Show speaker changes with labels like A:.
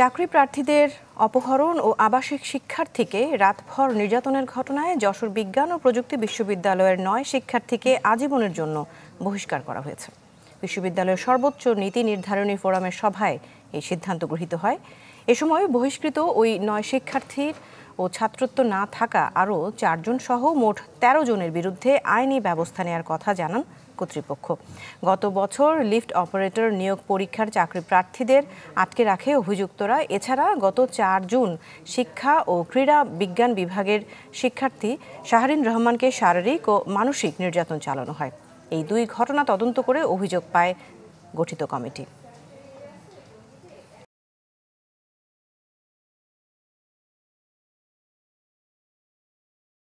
A: চাকরি প্রার্থীদের অপহরণ ও আবাসিক শিক্ষার্থীকে রাতভর নির্যাতনের ঘটনায় যশোর বিজ্ঞান ও প্রযুক্তি বিশ্ববিদ্যালয়ের নয় শিক্ষার্থীকে আজীবনের জন্য বহিষ্কার করা হয়েছে বিশ্ববিদ্যালয়ের সর্বোচ্চ নীতি নির্ধারণী ফোরামের সভায় এই সিদ্ধান্ত গৃহীত হয় এ সময় বহিষ্কৃত ওই নয় শিক্ষার্থীর ও ছাত্রত্ব না থাকা আরও চারজন সহ মোট ১৩ জনের বিরুদ্ধে আইনি ব্যবস্থা নেয়ার কথা জানান কর্তৃপক্ষ গত বছর লিফট অপারেটর নিয়োগ পরীক্ষার চাকরি প্রার্থীদের আটকে রাখে অভিযুক্তরা এছাড়া গত চার জুন শিক্ষা ও ক্রীড়া বিজ্ঞান বিভাগের শিক্ষার্থী শাহরিন রহমানকে শারীরিক ও মানসিক নির্যাতন চালানো হয় এই দুই ঘটনা তদন্ত করে অভিযোগ পায় গঠিত কমিটি